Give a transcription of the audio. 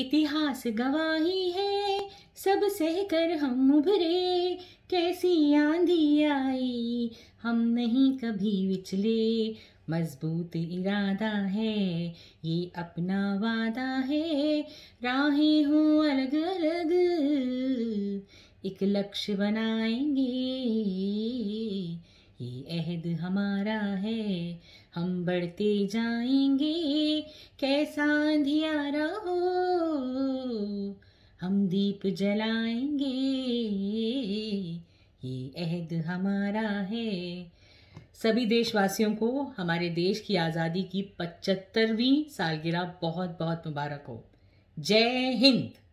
इतिहास गवाही है सब सह कर हम उभरे कैसी आंधी आई हम नहीं कभी विचले मजबूत इरादा है ये अपना वादा है राहें हो अलग अलग एक लक्ष्य बनाएंगे ये अहद हमारा है हम बढ़ते जाएंगे कैसा अंधियारा हो हम दीप जलाएंगे ये अहद हमारा है सभी देशवासियों को हमारे देश की आज़ादी की पचहत्तरवीं सालगिरह बहुत बहुत मुबारक हो जय हिंद